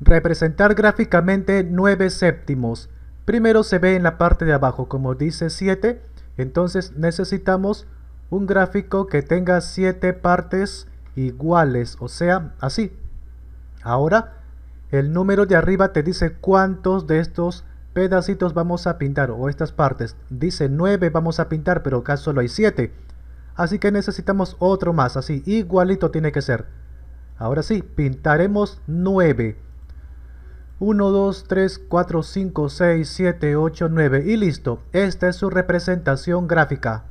Representar gráficamente 9 séptimos. Primero se ve en la parte de abajo, como dice 7, entonces necesitamos un gráfico que tenga 7 partes iguales, o sea, así. Ahora, el número de arriba te dice cuántos de estos pedacitos vamos a pintar, o estas partes. Dice 9 vamos a pintar, pero acá solo hay 7. Así que necesitamos otro más, así, igualito tiene que ser. Ahora sí, pintaremos 9. 1, 2, 3, 4, 5, 6, 7, 8, 9 y listo. Esta es su representación gráfica.